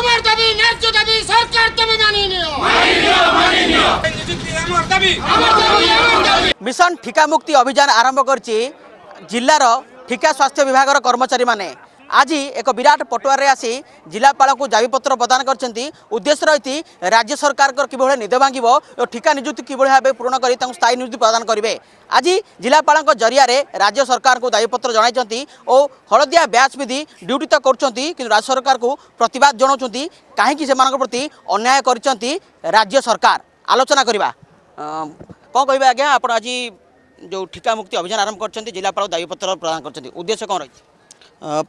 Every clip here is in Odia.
আমার দাবি ন্যায্য দাবি সরকার তুমি মানিয়ে নিও মিশন ঠিকা মুক্তি অভিযান আরম্ভ করছি জেলার ঠিকা স্বাস্থ্য বিভাগের কর্মচারী মানে আজি এক বিরাট পটুয়ারে আসি জেলাপাল দাবিপত্র প্রদান করছেন উদ্দেশ্য রয়েছে রাজ্য সরকার কিভাবে নিদ ভাঙ্গব ও ঠিকা নিযুক্তি কিভাবে ভাবে পূরণ করে তাঁর স্থায়ী নিযুক্তি প্রদান করবে আজি জেলাপাল জরিয়ার রাজ্য সরকার দাবিপত্র জনাইছেন ও হলদিয়া ব্যাচ বিধি ডিউটি তো করছেন কিন্তু রাজ্য সরকার প্রতবাদ জনাওছেন কী সে প্রতি অন্যায় করছেন রাজ্য সরকার আলোচনা করা কম কহবে আজ্ঞা আপনার আজ যে ঠিকা মুক্তি অভিযান আরম্ভ করছেন জেলাপাল দাবিপত্র প্রদান করছেন উদ্দেশ্য কম রয়েছে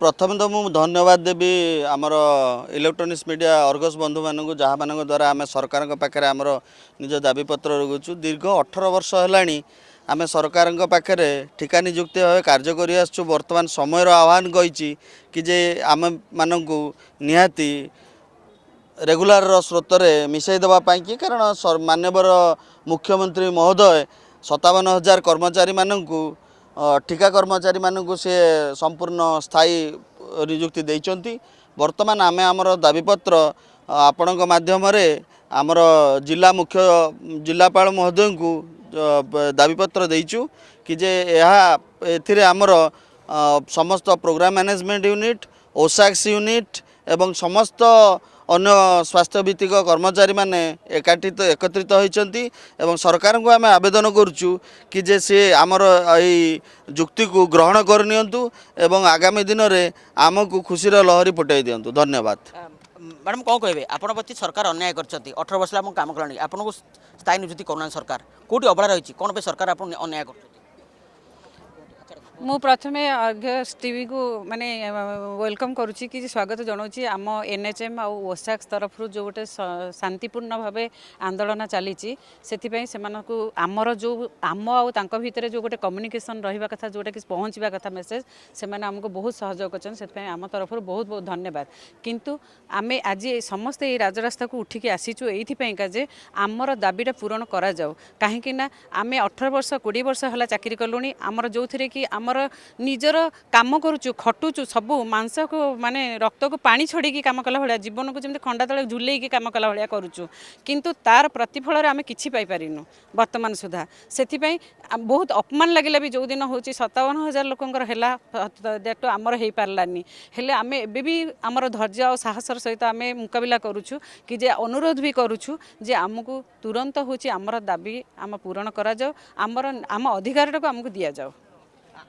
ପ୍ରଥମେ ତ ମୁଁ ଧନ୍ୟବାଦ ଦେବି ଆମର ଇଲେକ୍ଟ୍ରୋନିକ୍ସ ମିଡ଼ିଆ ଅର୍ଗସ୍ ବନ୍ଧୁମାନଙ୍କୁ ଯାହାମାନଙ୍କ ଦ୍ୱାରା ଆମେ ସରକାରଙ୍କ ପାଖରେ ଆମର ନିଜ ଦାବିପତ୍ର ରଖୁଛୁ ଦୀର୍ଘ ଅଠର ବର୍ଷ ହେଲାଣି ଆମେ ସରକାରଙ୍କ ପାଖରେ ଠିକା ନିଯୁକ୍ତି ଭାବେ କାର୍ଯ୍ୟ କରିଆସୁଛୁ ବର୍ତ୍ତମାନ ସମୟର ଆହ୍ୱାନ କହିଛି କି ଯେ ଆମେମାନଙ୍କୁ ନିହାତି ରେଗୁଲାରର ସ୍ରୋତରେ ମିଶାଇ ଦେବା ପାଇଁ କି କାରଣ ମାନ୍ୟବର ମୁଖ୍ୟମନ୍ତ୍ରୀ ମହୋଦୟ ସତାବନ ହଜାର କର୍ମଚାରୀମାନଙ୍କୁ ଠିକା କର୍ମଚାରୀମାନଙ୍କୁ ସିଏ ସମ୍ପୂର୍ଣ୍ଣ ସ୍ଥାୟୀ ନିଯୁକ୍ତି ଦେଇଛନ୍ତି ବର୍ତ୍ତମାନ ଆମେ ଆମର ଦାବିପତ୍ର ଆପଣଙ୍କ ମାଧ୍ୟମରେ ଆମର ଜିଲ୍ଲା ମୁଖ୍ୟ ଜିଲ୍ଲାପାଳ ମହୋଦୟଙ୍କୁ ଦାବିପତ୍ର ଦେଇଛୁ କି ଯେ ଏହା ଏଥିରେ ଆମର ସମସ୍ତ ପ୍ରୋଗ୍ରାମ୍ ମ୍ୟାନେଜମେଣ୍ଟ ୟୁନିଟ୍ ଓସାକ୍ସ ୟୁନିଟ୍ ଏବଂ ସମସ୍ତ ଅନ୍ୟ ସ୍ୱାସ୍ଥ୍ୟ ଭିତ୍ତିକ କର୍ମଚାରୀମାନେ ଏକାଠିତ ଏକତ୍ରିତ ହୋଇଛନ୍ତି ଏବଂ ସରକାରଙ୍କୁ ଆମେ ଆବେଦନ କରୁଛୁ କି ଯେ ସିଏ ଆମର ଏଇ ଯୁକ୍ତିକୁ ଗ୍ରହଣ କରିନିଅନ୍ତୁ ଏବଂ ଆଗାମୀ ଦିନରେ ଆମକୁ ଖୁସିର ଲହରୀ ଫୁଟାଇ ଦିଅନ୍ତୁ ଧନ୍ୟବାଦ ମ୍ୟାଡ଼ାମ୍ କ'ଣ କହିବେ ଆପଣ ପ୍ରତି ସରକାର ଅନ୍ୟାୟ କରିଛନ୍ତି ଅଠର ବର୍ଷ ହେଲା ଆମ କାମ କଲାଣି ଆପଣଙ୍କୁ ସ୍ଥାୟୀ ନିଯୁକ୍ତି କରୁନାହାନ୍ତି ସରକାର କେଉଁଠି ଅବଳା ରହିଛି କ'ଣ ପାଇଁ ସରକାର ଆପଣ ଅନ୍ୟାୟ କରୁଛନ୍ତି ମୁଁ ପ୍ରଥମେ ଅର୍ଘ୍ୟସ୍ ଟିଭିକୁ ମାନେ ୱେଲକମ୍ କରୁଛି କି ସ୍ୱାଗତ ଜଣାଉଛି ଆମ ଏନ୍ଏଚ୍ଏମ୍ ଆଉ ଓସାକ୍ସ ତରଫରୁ ଯେଉଁ ଗୋଟେ ଶାନ୍ତିପୂର୍ଣ୍ଣ ଭାବେ ଆନ୍ଦୋଳନ ଚାଲିଛି ସେଥିପାଇଁ ସେମାନଙ୍କୁ ଆମର ଯେଉଁ ଆମ ଆଉ ତାଙ୍କ ଭିତରେ ଯେଉଁ ଗୋଟେ କମ୍ୟୁନିକେସନ୍ ରହିବା କଥା ଯେଉଁଟାକି ପହଞ୍ଚିବା କଥା ମେସେଜ୍ ସେମାନେ ଆମକୁ ବହୁତ ସହଯୋଗ କରିଛନ୍ତି ସେଥିପାଇଁ ଆମ ତରଫରୁ ବହୁତ ବହୁତ ଧନ୍ୟବାଦ କିନ୍ତୁ ଆମେ ଆଜି ସମସ୍ତେ ଏଇ ରାଜରାସ୍ତାକୁ ଉଠିକି ଆସିଛୁ ଏଇଥିପାଇଁକା ଯେ ଆମର ଦାବିଟା ପୂରଣ କରାଯାଉ କାହିଁକିନା ଆମେ ଅଠର ବର୍ଷ କୋଡ଼ିଏ ବର୍ଷ ହେଲା ଚାକିରି କଲୁଣି ଆମର ଯେଉଁଥିରେ କି ଆମ ଆମର ନିଜର କାମ କରୁଛୁ ଖଟୁଛୁ ସବୁ ମାଂସକୁ ମାନେ ରକ୍ତକୁ ପାଣି ଛଡ଼ିକି କାମ କଲା ଭଳିଆ ଜୀବନକୁ ଯେମିତି ଖଣ୍ଡା ତଳେ ଝୁଲେଇକି କାମ କଲା ଭଳିଆ କରୁଛୁ କିନ୍ତୁ ତାର ପ୍ରତିଫଳରେ ଆମେ କିଛି ପାଇପାରିନୁ ବର୍ତ୍ତମାନ ସୁଦ୍ଧା ସେଥିପାଇଁ ବହୁତ ଅପମାନ ଲାଗିଲା ବି ଯେଉଁଦିନ ହେଉଛି ସତାବନ ହଜାର ଲୋକଙ୍କର ହେଲା ଦ୍ୟାଟୁ ଆମର ହେଇପାରିଲାନି ହେଲେ ଆମେ ଏବେ ବି ଆମର ଧୈର୍ଯ୍ୟ ଆଉ ସାହସର ସହିତ ଆମେ ମୁକାବିଲା କରୁଛୁ କି ଯେ ଅନୁରୋଧ ବି କରୁଛୁ ଯେ ଆମକୁ ତୁରନ୍ତ ହେଉଛି ଆମର ଦାବି ଆମ ପୂରଣ କରାଯାଉ ଆମର ଆମ ଅଧିକାରଟାକୁ ଆମକୁ ଦିଆଯାଉ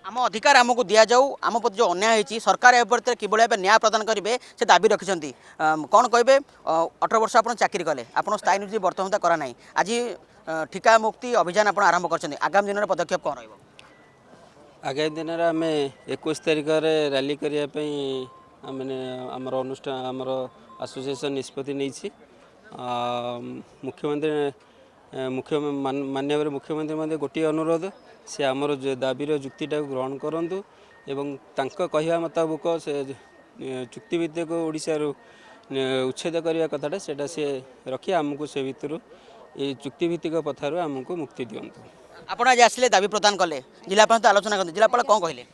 ଆମ ଅଧିକାର ଆମକୁ ଦିଆଯାଉ ଆମ ପ୍ରତି ଯେଉଁ ଅନ୍ୟାୟ ହୋଇଛି ସରକାର ଏ ପ୍ରତି କିଭଳି ଭାବେ ନ୍ୟାୟ ପ୍ରଦାନ କରିବେ ସେ ଦାବି ରଖିଛନ୍ତି କ'ଣ କହିବେ ଅଠର ବର୍ଷ ଆପଣ ଚାକିରି କଲେ ଆପଣ ସ୍ଥାୟୀ ନୀତି ବର୍ତ୍ତମାନ କରାନାହିଁ ଆଜି ଠିକା ମୁକ୍ତି ଅଭିଯାନ ଆପଣ ଆରମ୍ଭ କରିଛନ୍ତି ଆଗାମୀ ଦିନରେ ପଦକ୍ଷେପ କ'ଣ ରହିବ ଆଗାମୀ ଦିନରେ ଆମେ ଏକୋଇଶ ତାରିଖରେ ରାଲି କରିବା ପାଇଁ ମାନେ ଆମର ଅନୁଷ୍ଠାନ ଆମର ଆସୋସିଏସନ୍ ନିଷ୍ପତ୍ତି ନେଇଛି ମୁଖ୍ୟମନ୍ତ୍ରୀ ମୁଖ୍ୟ ମାନ୍ୟବରେ ମୁଖ୍ୟମନ୍ତ୍ରୀ ମଧ୍ୟ ଗୋଟିଏ ଅନୁରୋଧ ସେ ଆମର ଦାବିର ଯୁକ୍ତିଟାକୁ ଗ୍ରହଣ କରନ୍ତୁ ଏବଂ ତାଙ୍କ କହିବା ମୁତାବକ ସେ ଚୁକ୍ତିଭିତ୍ତିକ ଓଡ଼ିଶାରୁ ଉଚ୍ଛେଦ କରିବା କଥାଟା ସେଇଟା ସିଏ ରଖି ଆମକୁ ସେ ଭିତରୁ ଏଇ ଚୁକ୍ତିଭିତ୍ତିକ ପଥାରୁ ଆମକୁ ମୁକ୍ତି ଦିଅନ୍ତୁ ଆପଣ ଆଜି ଆସିଲେ ଦାବି ପ୍ରଦାନ କଲେ ଜିଲ୍ଲାପାଳ ଆଲୋଚନା କରନ୍ତୁ ଜିଲ୍ଲାପାଳ କ'ଣ କହିଲେ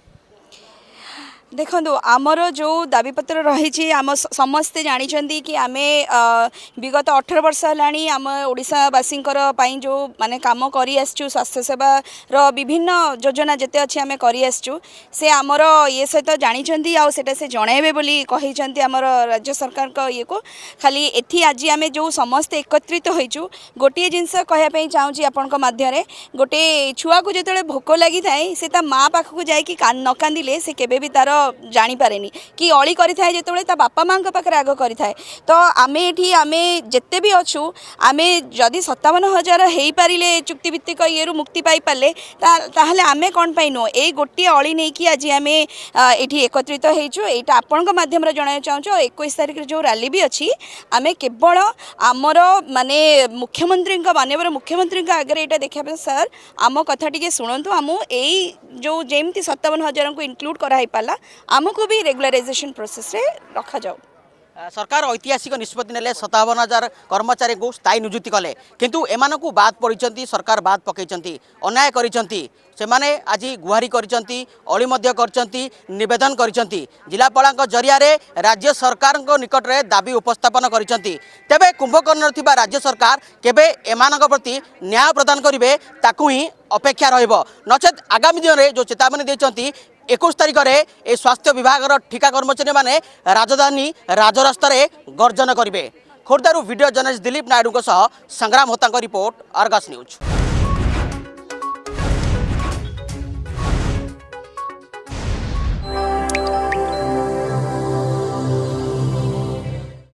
ଦେଖନ୍ତୁ ଆମର ଯେଉଁ ଦାବିପତ୍ର ରହିଛି ଆମ ସମସ୍ତେ ଜାଣିଛନ୍ତି କି ଆମେ ବିଗତ ଅଠର ବର୍ଷ ହେଲାଣି ଆମ ଓଡ଼ିଶାବାସୀଙ୍କର ପାଇଁ ଯେଉଁ ମାନେ କାମ କରିଆସିଛୁ ସ୍ୱାସ୍ଥ୍ୟସେବାର ବିଭିନ୍ନ ଯୋଜନା ଯେତେ ଅଛି ଆମେ କରିଆସିଛୁ ସେ ଆମର ଇଏ ସହିତ ଜାଣିଛନ୍ତି ଆଉ ସେଇଟା ସେ ଜଣାଇବେ ବୋଲି କହିଛନ୍ତି ଆମର ରାଜ୍ୟ ସରକାରଙ୍କ ଇଏକୁ ଖାଲି ଏଠି ଆଜି ଆମେ ଯେଉଁ ସମସ୍ତେ ଏକତ୍ରିତ ହୋଇଛୁ ଗୋଟିଏ ଜିନିଷ କହିବା ପାଇଁ ଚାହୁଁଛି ଆପଣଙ୍କ ମାଧ୍ୟମରେ ଗୋଟିଏ ଛୁଆକୁ ଯେତେବେଳେ ଭୋକ ଲାଗିଥାଏ ସେ ତା ମା ପାଖକୁ ଯାଇକି ନ କାନ୍ଦିଲେ ସେ କେବେ ବି ତାର ଜାଣିପାରେନି କି ଅଳି କରିଥାଏ ଯେତେବେଳେ ତା ବାପା ମାଆଙ୍କ ପାଖରେ ଆଗ କରିଥାଏ ତ ଆମେ ଏଠି ଆମେ ଯେତେ ବି ଅଛୁ ଆମେ ଯଦି ସତାବନ ହଜାର ହେଇପାରିଲେ ଚୁକ୍ତିଭିତ୍ତିକ ଇଏରୁ ମୁକ୍ତି ପାଇପାରିଲେ ତାହେଲେ ଆମେ କ'ଣ ପାଇଁ ନୁହଁ ଏଇ ଗୋଟିଏ ଅଳି ନେଇକି ଆଜି ଆମେ ଏଠି ଏକତ୍ରିତ ହେଇଛୁ ଏଇଟା ଆପଣଙ୍କ ମାଧ୍ୟମରେ ଜଣାଇବାକୁ ଚାହୁଁଛୁ ଆଉ ଏକୋଇଶ ତାରିଖରେ ଯେଉଁ ରାଲି ବି ଅଛି ଆମେ କେବଳ ଆମର ମାନେ ମୁଖ୍ୟମନ୍ତ୍ରୀଙ୍କ ମାନ୍ୟବର ମୁଖ୍ୟମନ୍ତ୍ରୀଙ୍କ ଆଗରେ ଏଇଟା ଦେଖିବା ପାଇଁ ସାର୍ ଆମ କଥା ଟିକେ ଶୁଣନ୍ତୁ ଆମ ଏଇ ଯେଉଁ ଯେମିତି ସତାବନ ହଜାରଙ୍କୁ ଇନକ୍ଲୁଡ଼ କରାହେଇପାରିଲା आमको भी रेगुलाइजेसन प्रोसेस रखा जाऊ सरकार ऐतिहासिक निष्पत्ति ने सतावन हजार कर्मचारी को स्थायी निजुक्ति कले किंतु एमं बाद पड़ी सरकार बाद पकई अन्याय करने आज गुहारी करी नवेदन कर जिलापा जरिया राज्य सरकार निकट में दाबी उपस्थापन करे कुंभकर्ण राज्य सरकार केवे एम प्रति न्याय प्रदान करेंगे ही अपेक्षा रचे आगामी दिन में जो चेतावनी देखते একুশ তারিখের এই স্বাস্থ্য বিভাগের ঠিকা কর্মচারী মানে রাজধানী রাজরাস্তার গর্জন করবে খোর্ধার ভিডিও জর্নালিষ্ট দিলীপ নাইডু সহ সংগ্রাম হোতা রিপোর্ট আর্গস নিউজ